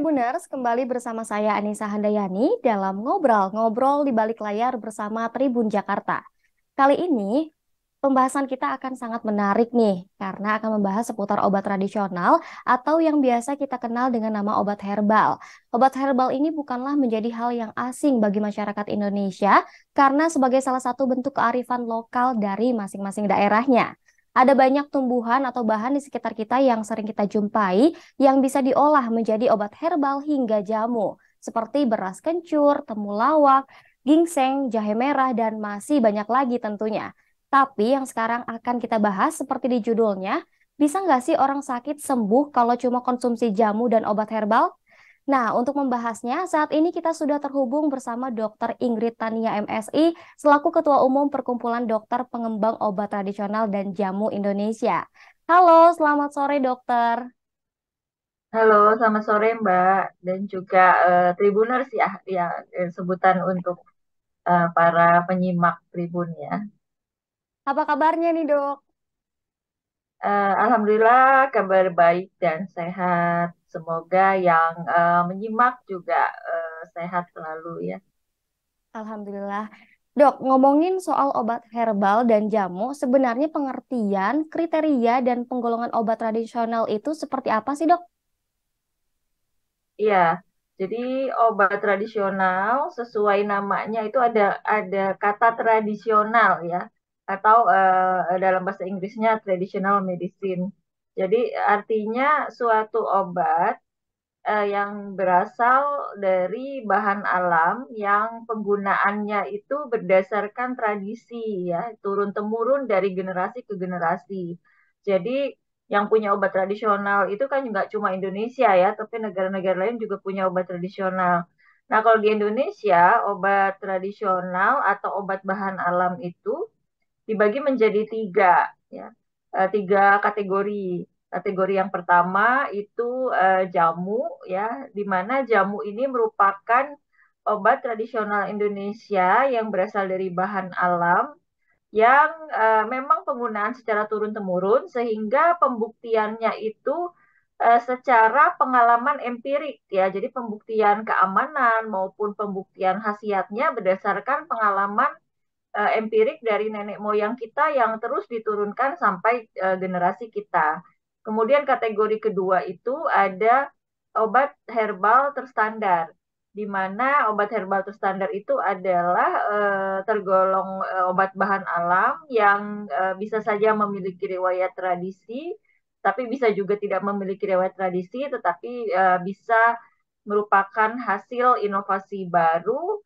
Tribuners, kembali bersama saya Anissa Handayani dalam ngobrol-ngobrol di balik layar bersama Tribun Jakarta. Kali ini pembahasan kita akan sangat menarik nih karena akan membahas seputar obat tradisional atau yang biasa kita kenal dengan nama obat herbal. Obat herbal ini bukanlah menjadi hal yang asing bagi masyarakat Indonesia karena sebagai salah satu bentuk kearifan lokal dari masing-masing daerahnya. Ada banyak tumbuhan atau bahan di sekitar kita yang sering kita jumpai yang bisa diolah menjadi obat herbal hingga jamu, seperti beras kencur, temulawak, ginseng, jahe merah, dan masih banyak lagi tentunya. Tapi yang sekarang akan kita bahas seperti di judulnya, bisa nggak sih orang sakit sembuh kalau cuma konsumsi jamu dan obat herbal? Nah, untuk membahasnya, saat ini kita sudah terhubung bersama Dr. Ingrid Tania MSI, selaku Ketua Umum Perkumpulan Dokter Pengembang Obat Tradisional dan Jamu Indonesia. Halo, selamat sore dokter. Halo, selamat sore Mbak, dan juga uh, eh, Tribuners ah, ya, ya sebutan untuk uh, para penyimak Tribun ya. Apa kabarnya nih dok? Uh, Alhamdulillah kabar baik dan sehat. Semoga yang uh, menyimak juga uh, sehat selalu ya. Alhamdulillah. Dok, ngomongin soal obat herbal dan jamu, sebenarnya pengertian, kriteria, dan penggolongan obat tradisional itu seperti apa sih, dok? Iya, jadi obat tradisional sesuai namanya itu ada ada kata tradisional ya, atau uh, dalam bahasa Inggrisnya traditional medicine. Jadi artinya suatu obat eh, yang berasal dari bahan alam yang penggunaannya itu berdasarkan tradisi ya, turun temurun dari generasi ke generasi. Jadi yang punya obat tradisional itu kan nggak cuma Indonesia ya, tapi negara-negara lain juga punya obat tradisional. Nah, kalau di Indonesia, obat tradisional atau obat bahan alam itu dibagi menjadi tiga. Ya uh, tiga kategori. Kategori yang pertama itu uh, jamu ya, di mana jamu ini merupakan obat tradisional Indonesia yang berasal dari bahan alam yang uh, memang penggunaan secara turun-temurun sehingga pembuktiannya itu secara pengalaman empirik ya. Jadi pembuktian keamanan maupun pembuktian khasiatnya berdasarkan pengalaman uh, empirik dari nenek moyang kita yang terus diturunkan sampai uh, generasi kita. Kemudian kategori kedua itu ada obat herbal terstandar, di mana obat herbal terstandar itu adalah uh, tergolong uh, obat bahan alam yang uh, bisa saja memiliki riwayat tradisi, tapi bisa juga tidak memiliki riwayat tradisi, tetapi uh, bisa merupakan hasil inovasi baru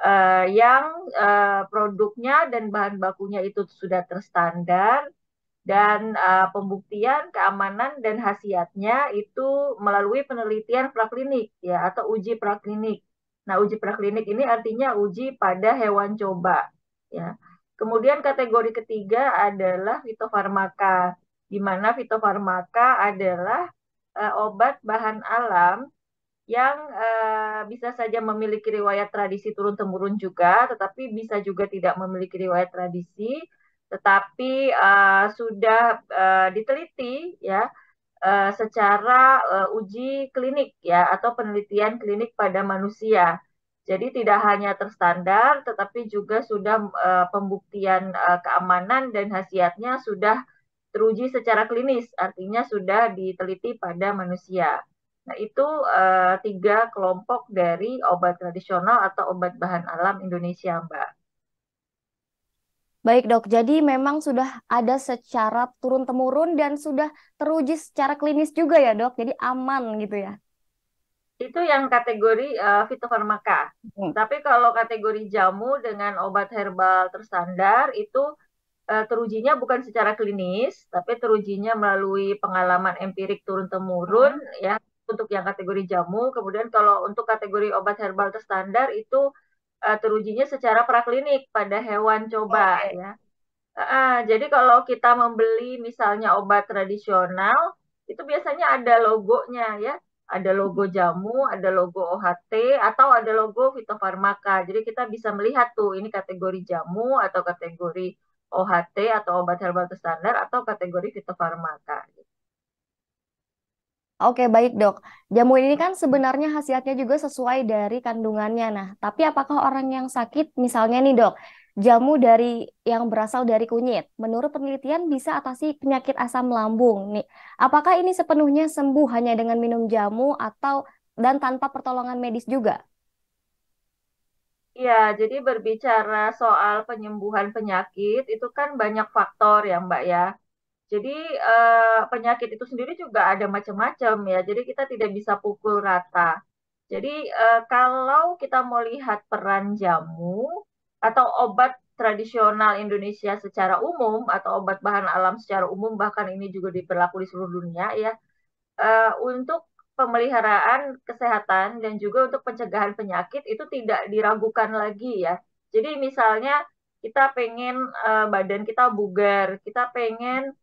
uh, yang uh, produknya dan bahan bakunya itu sudah terstandar dan uh, pembuktian keamanan dan khasiatnya itu melalui penelitian praklinik ya atau uji praklinik. Nah, uji praklinik ini artinya uji pada hewan coba ya. Kemudian kategori ketiga adalah fitofarmaka, di mana fitofarmaka adalah uh, obat bahan alam yang uh, bisa saja memiliki riwayat tradisi turun-temurun juga, tetapi bisa juga tidak memiliki riwayat tradisi, tetapi uh, sudah uh, diteliti ya uh, secara uh, uji klinik ya atau penelitian klinik pada manusia. Jadi tidak hanya terstandar, tetapi juga sudah uh, pembuktian uh, keamanan dan khasiatnya sudah teruji secara klinis, artinya sudah diteliti pada manusia. Nah, itu uh, tiga kelompok dari obat tradisional atau obat bahan alam Indonesia, Mbak. Baik dok, jadi memang sudah ada secara turun-temurun dan sudah teruji secara klinis juga ya dok, jadi aman gitu ya? Itu yang kategori uh, fitofarmaka. Hmm. Tapi kalau kategori jamu dengan obat herbal tersandar itu eh, terujinya bukan secara klinis, tapi terujinya melalui pengalaman empirik turun-temurun hmm. ya untuk yang kategori jamu. Kemudian kalau untuk kategori obat herbal terstandar itu uh, terujinya secara praklinik pada hewan coba okay. ya. Uh, jadi kalau kita membeli misalnya obat tradisional itu biasanya ada logonya ya, ada logo hmm. jamu, ada logo OHT atau ada logo fitofarmaka. Jadi kita bisa melihat tuh ini kategori jamu atau kategori OHT atau obat herbal terstandar atau kategori fitofarmaka. Gitu. Oke, baik dok. Jamu ini kan sebenarnya khasiatnya juga sesuai dari kandungannya. Nah, tapi apakah orang yang sakit, misalnya nih dok, jamu dari yang berasal dari kunyit, menurut penelitian bisa atasi penyakit asam lambung nih. Apakah ini sepenuhnya sembuh hanya dengan minum jamu atau dan tanpa pertolongan medis juga? Ya, jadi berbicara soal penyembuhan penyakit itu kan banyak faktor ya, Mbak ya. Jadi uh, penyakit itu sendiri juga ada macam-macam ya. Jadi kita tidak bisa pukul rata. Jadi uh, kalau kita mau lihat peran jamu atau obat tradisional Indonesia secara umum atau obat bahan alam secara umum bahkan ini juga diberlaku di seluruh dunia ya uh, untuk pemeliharaan kesehatan dan juga untuk pencegahan penyakit itu tidak diragukan lagi ya. Jadi misalnya kita pengen uh, badan kita bugar, kita pengen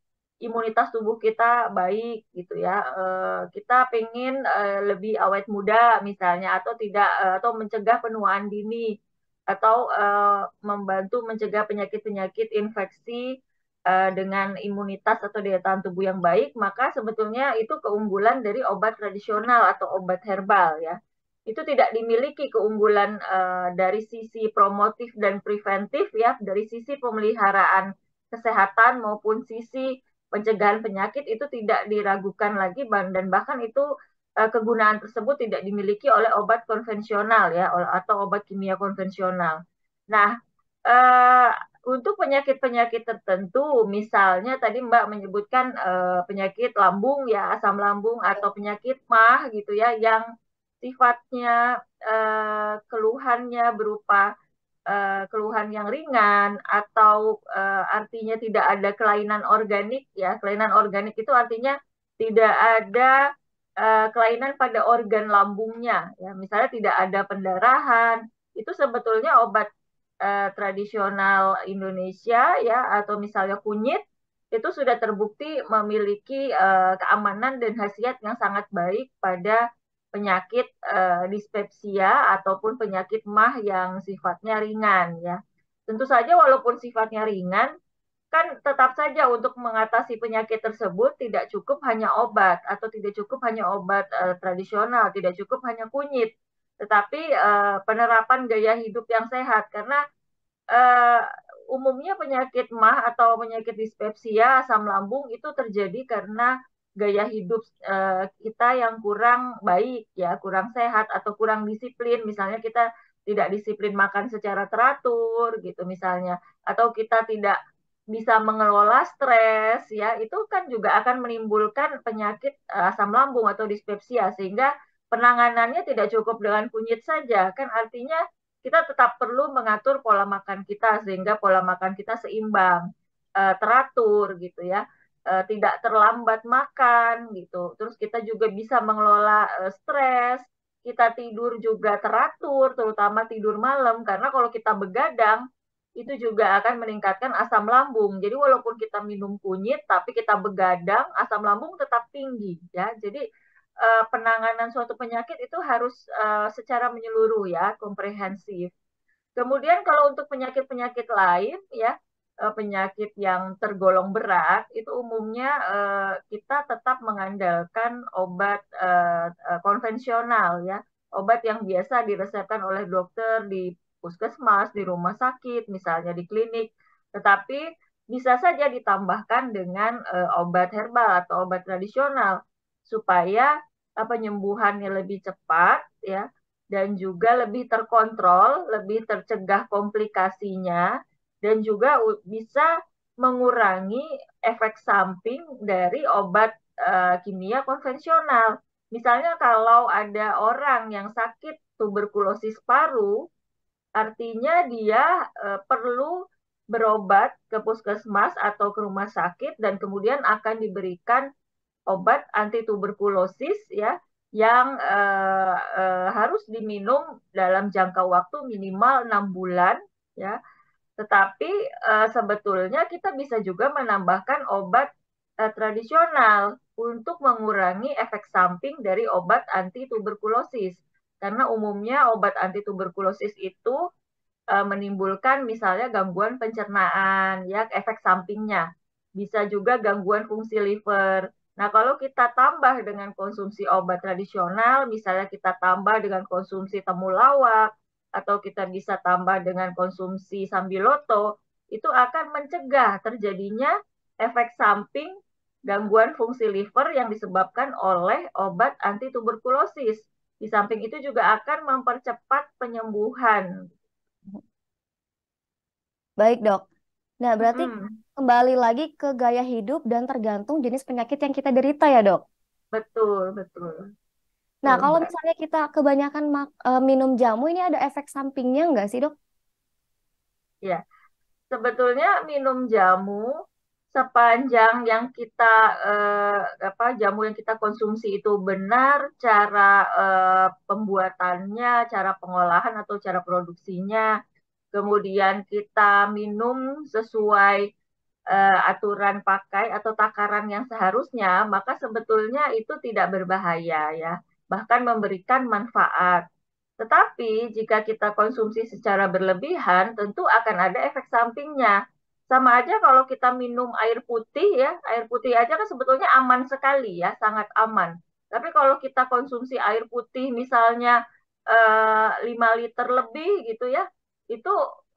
imunitas tubuh kita baik gitu ya. Uh, kita pengen uh, lebih awet muda misalnya atau tidak uh, atau mencegah penuaan dini atau uh, membantu mencegah penyakit-penyakit infeksi uh, dengan imunitas atau daya tahan tubuh yang baik, maka sebetulnya itu keunggulan dari obat tradisional atau obat herbal ya. Itu tidak dimiliki keunggulan uh, dari sisi promotif dan preventif ya, dari sisi pemeliharaan kesehatan maupun sisi pencegahan penyakit itu tidak diragukan lagi dan bahkan itu eh, kegunaan tersebut tidak dimiliki oleh obat konvensional ya atau obat kimia konvensional. Nah, eh, untuk penyakit-penyakit tertentu, misalnya tadi Mbak menyebutkan eh, penyakit lambung ya asam lambung atau penyakit mah gitu ya yang sifatnya keluhannya berupa Eh, keluhan yang ringan atau uh, artinya tidak ada kelainan organik ya kelainan organik itu artinya tidak ada uh, kelainan pada organ lambungnya ya misalnya tidak ada pendarahan itu sebetulnya obat uh, tradisional Indonesia ya atau misalnya kunyit itu sudah terbukti memiliki uh, keamanan dan khasiat yang sangat baik pada penyakit uh, dispepsia ataupun penyakit mah yang sifatnya ringan ya. Tentu saja walaupun sifatnya ringan kan tetap saja untuk mengatasi penyakit tersebut tidak cukup hanya obat atau tidak cukup hanya obat uh, tradisional, tidak cukup hanya kunyit, tetapi uh, penerapan gaya hidup yang sehat karena uh, umumnya penyakit mah atau penyakit dispepsia asam lambung itu terjadi karena gaya hidup uh, kita yang kurang baik ya kurang sehat atau kurang disiplin misalnya kita tidak disiplin makan secara teratur gitu misalnya atau kita tidak bisa mengelola stres ya itu kan juga akan menimbulkan penyakit eh, asam lambung atau dispepsia sehingga penanganannya tidak cukup dengan kunyit saja kan artinya kita tetap perlu mengatur pola makan kita sehingga pola makan kita seimbang eh, teratur gitu ya Eh, tidak terlambat makan gitu. Terus kita juga bisa mengelola uh, stres, kita tidur juga teratur, terutama tidur malam karena kalau kita begadang itu juga akan meningkatkan asam lambung. Jadi walaupun kita minum kunyit tapi kita begadang, asam lambung tetap tinggi ya. Jadi eh, penanganan suatu penyakit itu harus secara menyeluruh ya, komprehensif. Kemudian kalau untuk penyakit-penyakit lain ya, Eh, penyakit yang tergolong berat itu umumnya uh, kita tetap mengandalkan obat uh, konvensional ya obat yang biasa diresepkan oleh dokter di puskesmas di rumah sakit misalnya di klinik tetapi bisa saja ditambahkan dengan uh, obat herbal atau obat tradisional supaya penyembuhannya lebih cepat ya dan juga lebih terkontrol lebih tercegah komplikasinya dan juga bisa mengurangi efek samping dari obat uh, kimia konvensional. Misalnya kalau ada orang yang sakit tuberkulosis paru, artinya dia uh, perlu berobat ke puskesmas atau ke rumah sakit dan kemudian akan diberikan obat anti tuberkulosis ya yang uh, uh, harus diminum dalam jangka waktu minimal enam bulan ya tetapi uh, sebetulnya kita bisa juga menambahkan obat uh, tradisional untuk mengurangi efek samping dari obat anti tuberkulosis. Karena umumnya obat anti tuberkulosis itu uh, menimbulkan misalnya gangguan pencernaan, ya efek sampingnya. Bisa juga gangguan fungsi liver. Nah, kalau kita tambah dengan konsumsi obat tradisional, misalnya kita tambah dengan konsumsi temulawak, atau kita bisa tambah dengan konsumsi sambiloto itu akan mencegah terjadinya efek samping gangguan fungsi liver yang disebabkan oleh obat anti tuberkulosis. Di samping itu juga akan mempercepat penyembuhan. Baik, Dok. Nah, berarti hmm. kembali lagi ke gaya hidup dan tergantung jenis penyakit yang kita derita ya, Dok? Betul, betul. Nah, kalau misalnya kita kebanyakan e, minum jamu ini ada efek sampingnya nggak sih, Dok? Ya. Sebetulnya minum jamu sepanjang yang kita eh, apa jamu yang kita konsumsi itu benar cara eh, pembuatannya, cara pengolahan atau cara produksinya. Kemudian kita minum sesuai eh, aturan pakai atau takaran yang seharusnya, maka sebetulnya itu tidak berbahaya ya bahkan memberikan manfaat. Tetapi jika kita konsumsi secara berlebihan, tentu akan ada efek sampingnya. Sama aja kalau kita minum air putih ya, air putih aja kan sebetulnya aman sekali ya, sangat aman. Tapi kalau kita konsumsi air putih misalnya eh, 5 liter lebih gitu ya, itu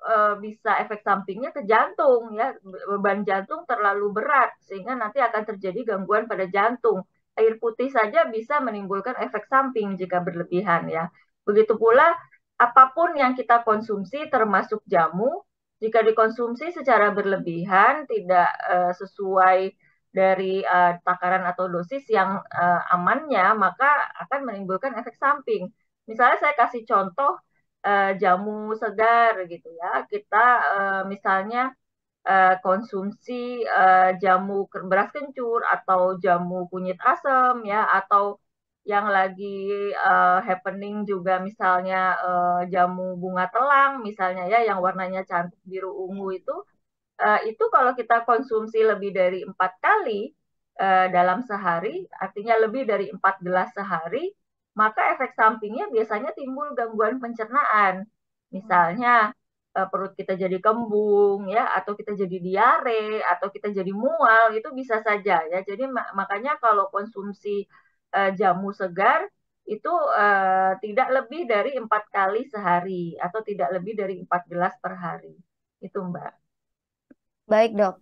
eh, bisa efek sampingnya ke jantung ya, beban jantung terlalu berat sehingga nanti akan terjadi gangguan pada jantung air putih saja bisa menimbulkan efek samping jika berlebihan ya. Begitu pula apapun yang kita konsumsi termasuk jamu jika dikonsumsi secara berlebihan tidak uh, sesuai dari uh, takaran atau dosis yang uh, amannya maka akan menimbulkan efek samping. Misalnya saya kasih contoh uh, jamu segar gitu ya. Kita uh, misalnya Eh, konsumsi uh, jamu beras kencur atau jamu kunyit asam ya atau yang lagi uh, happening juga misalnya uh, jamu bunga telang misalnya ya yang warnanya cantik biru ungu itu uh, itu kalau kita konsumsi lebih dari empat kali uh, dalam sehari artinya lebih dari empat gelas sehari maka efek sampingnya biasanya timbul gangguan pencernaan misalnya Eh, perut kita jadi kembung ya atau kita jadi diare atau kita jadi mual itu bisa saja ya jadi makanya kalau konsumsi uh, jamu segar itu uh, tidak lebih dari empat kali sehari atau tidak lebih dari empat gelas per hari itu mbak baik dok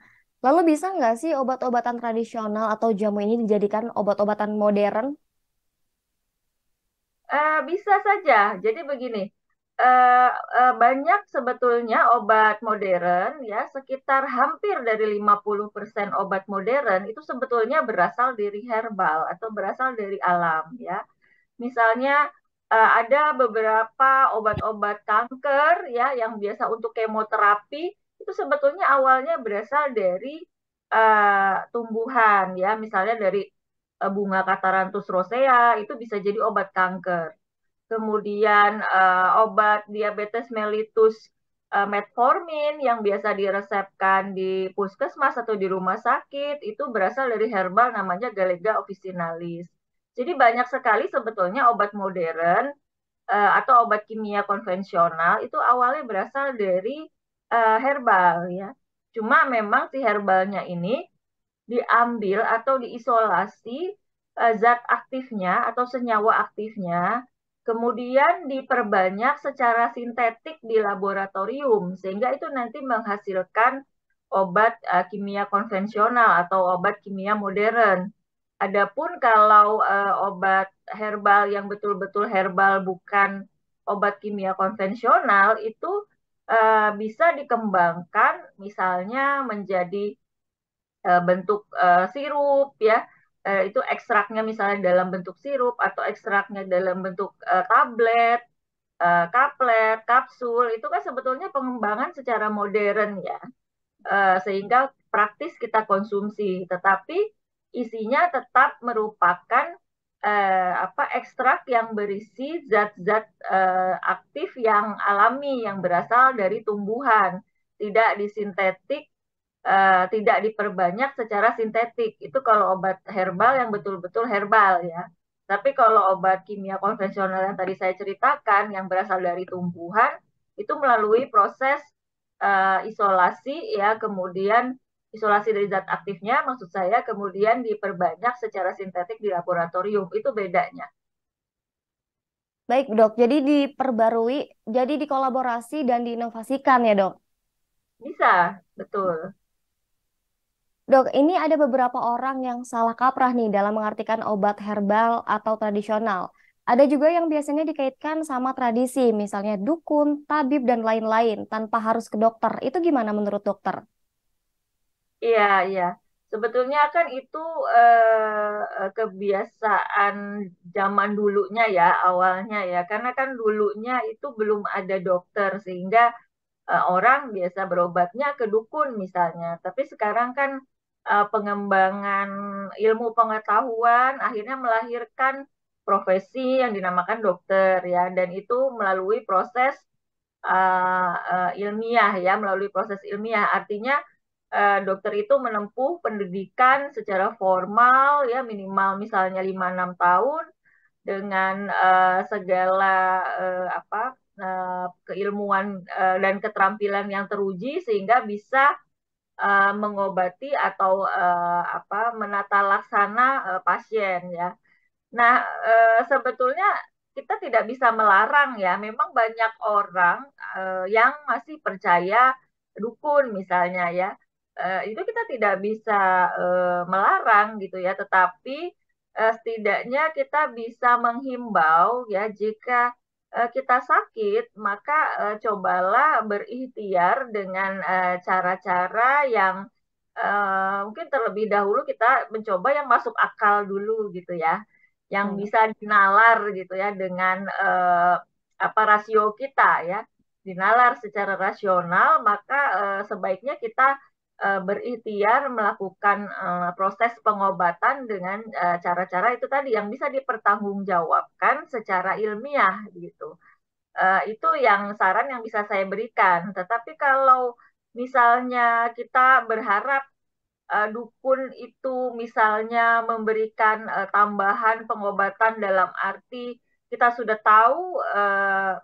lalu bisa nggak sih obat-obatan tradisional atau jamu ini dijadikan obat-obatan modern uh, bisa saja jadi begini uh, uh, banyak sebetulnya obat modern ya sekitar hampir dari 50% obat modern itu sebetulnya berasal dari herbal atau berasal dari alam ya. Misalnya uh, ada beberapa obat-obat kanker ya yang biasa untuk kemoterapi itu sebetulnya awalnya berasal dari uh, tumbuhan ya misalnya dari bunga Kataranthus rosea itu bisa jadi obat kanker kemudian uh, obat diabetes mellitus uh, metformin yang biasa diresepkan di puskesmas atau di rumah sakit itu berasal dari herbal namanya Galega officinalis. Jadi banyak sekali sebetulnya obat modern uh, atau obat kimia konvensional itu awalnya berasal dari uh, herbal ya. Cuma memang si herbalnya ini diambil atau diisolasi zat aktifnya atau senyawa aktifnya kemudian diperbanyak secara sintetik di laboratorium sehingga itu nanti menghasilkan obat uh, kimia konvensional atau obat kimia modern. Adapun kalau uh, obat herbal yang betul-betul herbal bukan obat kimia konvensional itu uh, bisa dikembangkan misalnya menjadi uh, bentuk uh, sirup ya eh, itu ekstraknya misalnya dalam bentuk sirup atau ekstraknya dalam bentuk eh, tablet, eh, kaplet, kapsul, itu kan sebetulnya pengembangan secara modern ya, eh, sehingga praktis kita konsumsi, tetapi isinya tetap merupakan eh, apa ekstrak yang berisi zat-zat eh, aktif yang alami yang berasal dari tumbuhan, tidak disintetik Eh, tidak diperbanyak secara sintetik. Itu kalau obat herbal yang betul-betul herbal ya. Tapi kalau obat kimia konvensional yang tadi saya ceritakan yang berasal dari tumbuhan itu melalui proses uh, isolasi ya, kemudian isolasi dari zat aktifnya maksud saya kemudian diperbanyak secara sintetik di laboratorium. Itu bedanya. Baik dok, jadi diperbarui, jadi dikolaborasi dan diinovasikan ya dok? Bisa, betul. Dok, ini ada beberapa orang yang salah kaprah nih dalam mengartikan obat herbal atau tradisional. Ada juga yang biasanya dikaitkan sama tradisi, misalnya dukun, tabib, dan lain-lain, tanpa harus ke dokter. Itu gimana menurut dokter? Iya, iya. Sebetulnya kan itu eh, eh kebiasaan zaman dulunya ya, awalnya ya. Karena kan dulunya itu belum ada dokter, sehingga eh, orang biasa berobatnya ke dukun misalnya. Tapi sekarang kan uh, pengembangan ilmu pengetahuan akhirnya melahirkan profesi yang dinamakan dokter ya dan itu melalui proses uh, uh, ilmiah ya melalui proses ilmiah artinya uh, dokter itu menempuh pendidikan secara formal ya minimal misalnya 5-6 tahun dengan uh, segala uh, apa uh, keilmuan uh, dan keterampilan yang teruji sehingga bisa uh, mengobati atau uh, apa menata laksana uh, pasien ya. Nah, uh, sebetulnya kita tidak bisa melarang ya. Memang banyak orang uh, yang masih percaya dukun misalnya ya. Uh, itu kita tidak bisa uh, melarang gitu ya, tetapi uh, setidaknya kita bisa menghimbau ya jika Eh, kita sakit, maka eh, cobalah berikhtiar dengan eh, cara-cara yang mungkin terlebih dahulu kita mencoba yang masuk akal dulu gitu ya, yang hmm. bisa dinalar gitu ya dengan apa rasio kita ya, dinalar secara rasional, maka sebaiknya kita Eh, berikhtiar melakukan eh, proses pengobatan dengan eh, cara-cara itu tadi yang bisa dipertanggungjawabkan secara ilmiah gitu. itu yang saran yang bisa saya berikan. Tetapi kalau misalnya kita berharap dukun itu misalnya memberikan tambahan pengobatan dalam arti kita sudah tahu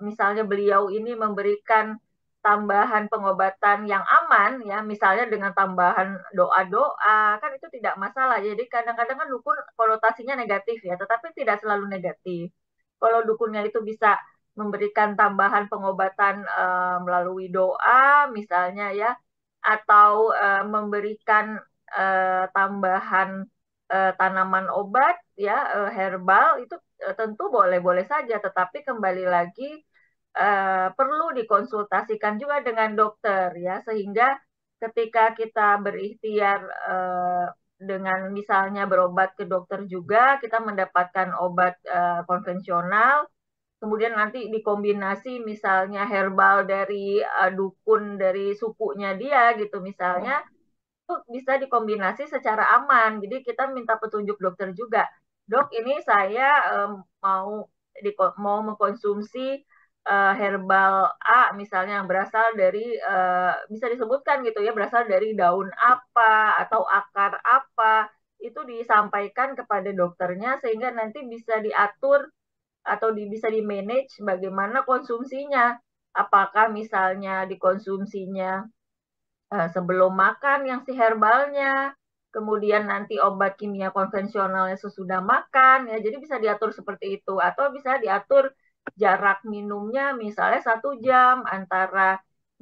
misalnya beliau ini memberikan tambahan pengobatan yang aman ya misalnya dengan tambahan doa-doa kan itu tidak masalah jadi kadang-kadang kan dukun konotasinya negatif ya tetapi tidak selalu negatif kalau dukunnya itu bisa memberikan tambahan pengobatan e, melalui doa misalnya ya atau e, memberikan e, tambahan e, tanaman obat ya e, herbal itu tentu boleh-boleh saja tetapi kembali lagi Eh, perlu dikonsultasikan juga dengan dokter ya sehingga ketika kita berikhtiar uh, dengan misalnya berobat ke dokter juga kita mendapatkan obat uh, konvensional kemudian nanti dikombinasi misalnya herbal dari uh, dukun dari sukunya dia gitu misalnya itu bisa dikombinasi secara aman jadi kita minta petunjuk dokter juga dok ini saya um, mau di, mau mengkonsumsi uh, herbal A misalnya yang berasal dari uh, bisa disebutkan gitu ya berasal dari daun apa atau akar apa itu disampaikan kepada dokternya sehingga nanti bisa diatur atau di, bisa di manage bagaimana konsumsinya apakah misalnya dikonsumsinya uh, sebelum makan yang si herbalnya kemudian nanti obat kimia konvensionalnya sesudah makan ya jadi bisa diatur seperti itu atau bisa diatur jarak minumnya misalnya satu jam antara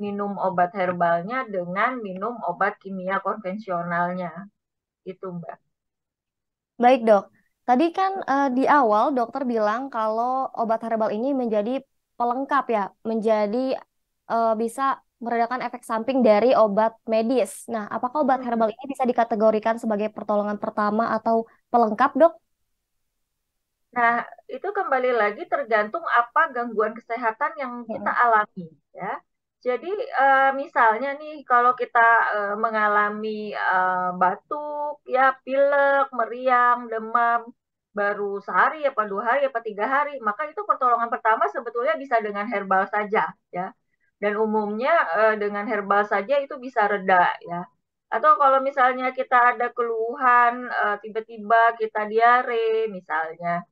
minum obat herbalnya dengan minum obat kimia konvensionalnya. Itu Mbak. Baik dok, tadi kan uh, di awal dokter bilang kalau obat herbal ini menjadi pelengkap ya, menjadi uh, bisa meredakan efek samping dari obat medis. Nah, apakah obat herbal ini bisa dikategorikan sebagai pertolongan pertama atau pelengkap dok? Nah, itu kembali lagi tergantung apa gangguan kesehatan yang ya. kita alami ya. Jadi eh, misalnya nih kalau kita eh, mengalami eh, batuk, ya pilek, meriang, demam baru sehari apa dua hari apa tiga hari, maka itu pertolongan pertama sebetulnya bisa dengan herbal saja ya. Dan umumnya dengan herbal saja itu bisa reda ya. Atau kalau misalnya kita ada keluhan tiba -tiba kita diare misalnya,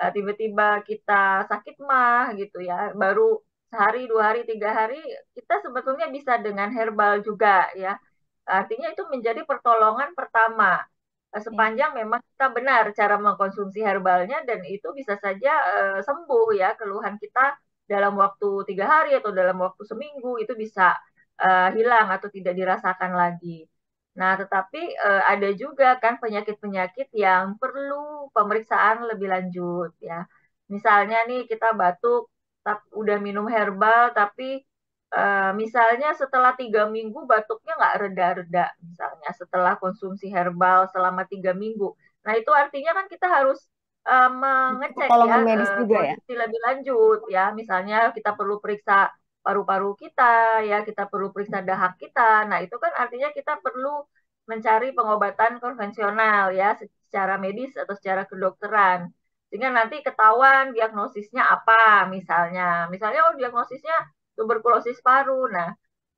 Eh, tiba-tiba kita sakit mah gitu ya baru sehari dua hari tiga hari kita sebetulnya bisa dengan herbal juga ya artinya itu menjadi pertolongan pertama eh, iya. sepanjang memang kita benar cara mengkonsumsi herbalnya dan itu bisa saja uh, sembuh ya keluhan kita dalam waktu tiga hari atau dalam waktu seminggu itu bisa uh, hilang atau tidak dirasakan lagi Nah, tetapi eh, ada juga kan penyakit-penyakit yang perlu pemeriksaan lebih lanjut ya. Misalnya nih kita batuk, tap, udah minum herbal, tapi eh, misalnya setelah tiga minggu batuknya nggak reda-reda, misalnya setelah konsumsi herbal selama tiga minggu. Nah, itu artinya kan kita harus eh, mengecek ya, medis juga ya, lebih lanjut ya. Misalnya kita perlu periksa paru-paru kita, ya kita perlu periksa dahak kita. Nah itu kan artinya kita perlu mencari pengobatan konvensional ya secara medis atau secara kedokteran. Sehingga nanti ketahuan diagnosisnya apa misalnya. Misalnya oh diagnosisnya tuberkulosis paru. Nah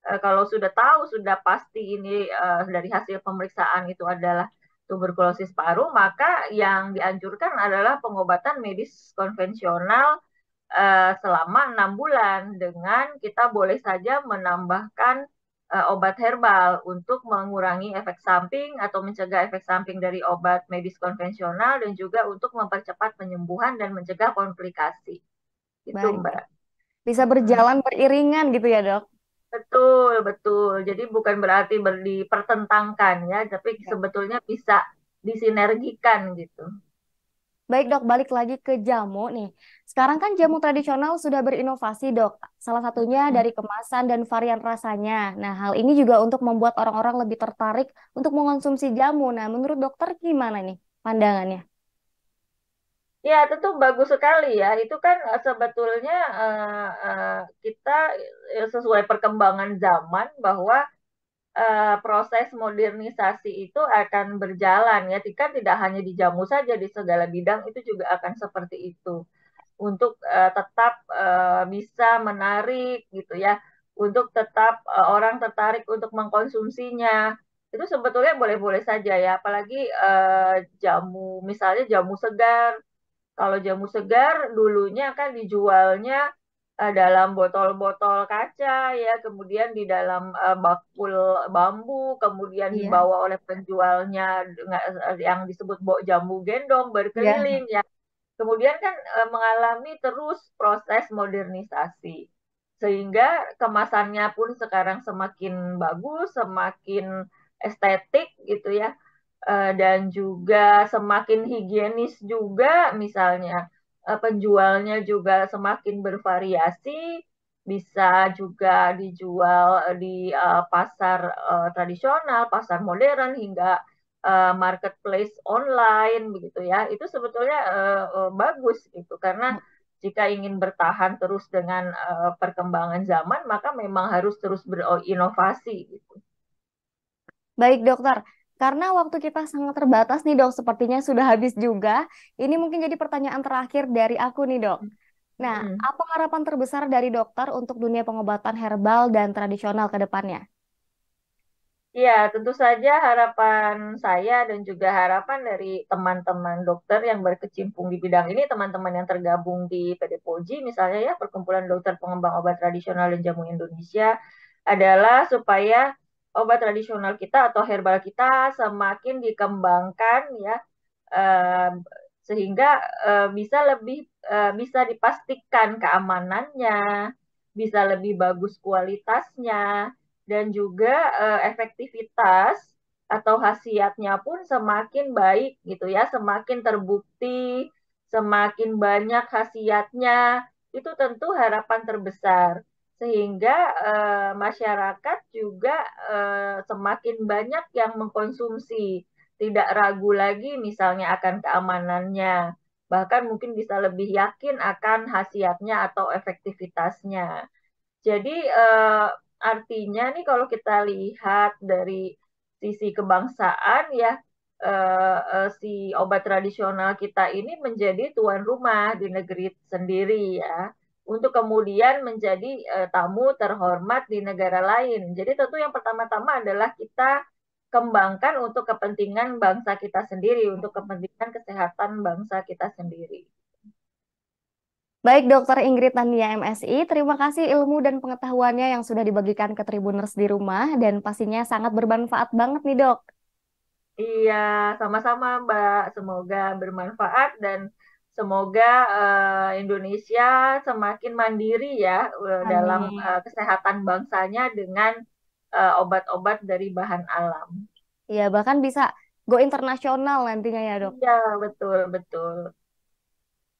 e, kalau sudah tahu sudah pasti ini e, dari hasil pemeriksaan itu adalah tuberkulosis paru, maka yang dianjurkan adalah pengobatan medis konvensional Eh, selama enam bulan dengan kita boleh saja menambahkan uh, obat herbal untuk mengurangi efek samping atau mencegah efek samping dari obat medis konvensional dan juga untuk mempercepat penyembuhan dan mencegah komplikasi. Itu Mbak. Bisa berjalan beriringan gitu ya dok? Betul, betul. Jadi bukan berarti dipertentangkan ya, tapi ya. sebetulnya bisa disinergikan gitu. Baik dok, balik lagi ke jamu nih. Sekarang kan jamu tradisional sudah berinovasi dok, salah satunya hmm. dari kemasan dan varian rasanya. Nah hal ini juga untuk membuat orang-orang lebih tertarik untuk mengonsumsi jamu. Nah menurut dokter gimana nih pandangannya? Ya tentu bagus sekali ya. Itu kan eh, sebetulnya uh, uh, kita sesuai perkembangan zaman bahwa uh, proses modernisasi itu akan berjalan ya. Tika tidak hanya di jamu saja di segala bidang itu juga akan seperti itu untuk uh, tetap uh, bisa menarik gitu ya, untuk tetap uh, orang tertarik untuk mengkonsumsinya itu sebetulnya boleh-boleh saja ya, apalagi uh, jamu misalnya jamu segar. Kalau jamu segar dulunya kan dijualnya Eh, dalam botol-botol kaca ya kemudian di dalam uh, bakul bambu kemudian yeah. dibawa oleh penjualnya eh, yang disebut bok jambu gendong berkeliling yeah. ya kemudian kan uh, mengalami terus proses modernisasi sehingga kemasannya pun sekarang semakin bagus semakin estetik gitu ya dan juga semakin higienis juga misalnya Eh, penjualnya juga semakin bervariasi, bisa juga dijual eh, di uh, pasar uh, tradisional, pasar modern hingga uh, marketplace online begitu ya. Itu sebetulnya uh, bagus gitu karena hmm. jika ingin bertahan terus dengan uh, perkembangan zaman maka memang harus terus berinovasi gitu. Baik dokter, karena waktu kita sangat terbatas nih dok, sepertinya sudah habis juga. Ini mungkin jadi pertanyaan terakhir dari aku nih dok. Nah, hmm. apa harapan terbesar dari dokter untuk dunia pengobatan herbal dan tradisional ke depannya? Ya, tentu saja harapan saya dan juga harapan dari teman-teman dokter yang berkecimpung di bidang ini, teman-teman yang tergabung di PDPOJ misalnya ya, Perkumpulan Dokter Pengembang Obat Tradisional dan Jamu Indonesia, adalah supaya obat tradisional kita atau herbal kita semakin dikembangkan ya sehingga bisa lebih bisa dipastikan keamanannya, bisa lebih bagus kualitasnya dan juga efektivitas atau khasiatnya pun semakin baik gitu ya, semakin terbukti, semakin banyak khasiatnya. Itu tentu harapan terbesar sehingga e, masyarakat juga e, semakin banyak yang mengkonsumsi, tidak ragu lagi misalnya akan keamanannya, bahkan mungkin bisa lebih yakin akan khasiatnya atau efektivitasnya. Jadi e, artinya nih kalau kita lihat dari sisi kebangsaan ya e, e, si obat tradisional kita ini menjadi tuan rumah di negeri sendiri ya untuk kemudian menjadi uh, tamu terhormat di negara lain. Jadi tentu yang pertama-tama adalah kita kembangkan untuk kepentingan bangsa kita sendiri, untuk kepentingan kesehatan bangsa kita sendiri. Baik Dokter Ingrid Tania MSI, terima kasih ilmu dan pengetahuannya yang sudah dibagikan ke Tribuners di rumah dan pastinya sangat bermanfaat banget nih dok. Iya, sama-sama Mbak. Semoga bermanfaat dan Semoga uh, Indonesia semakin mandiri ya uh, dalam uh, kesehatan bangsanya dengan uh, obat-obat dari bahan alam. Iya, bahkan bisa go internasional nantinya ya, Dok. Iya, betul, betul.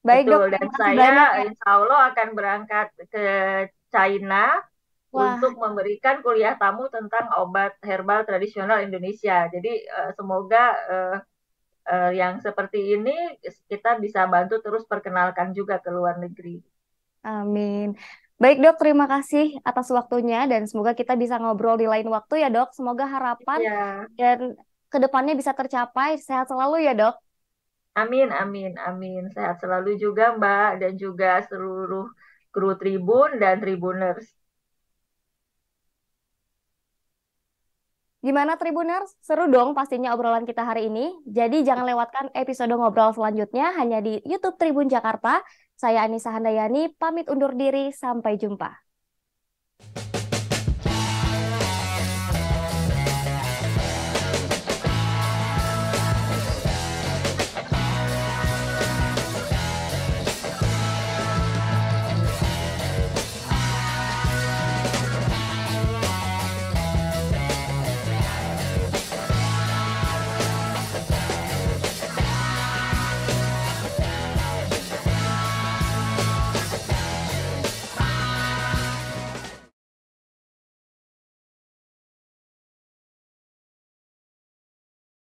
Baik, betul. Dok. Dan saya banyak, ya? insya Allah akan berangkat ke China Wah. untuk memberikan kuliah tamu tentang obat herbal tradisional Indonesia. Jadi uh, semoga uh, uh, yang seperti ini kita bisa bantu terus perkenalkan juga ke luar negeri. Amin. Baik dok, terima kasih atas waktunya dan semoga kita bisa ngobrol di lain waktu ya dok. Semoga harapan ya. dan kedepannya bisa tercapai. Sehat selalu ya dok. Amin, amin, amin. Sehat selalu juga Mbak dan juga seluruh kru Tribun dan Tribuners. Gimana Tribuners? Seru dong pastinya obrolan kita hari ini. Jadi jangan lewatkan episode ngobrol selanjutnya hanya di YouTube Tribun Jakarta. Saya Anissa Handayani, pamit undur diri. Sampai jumpa.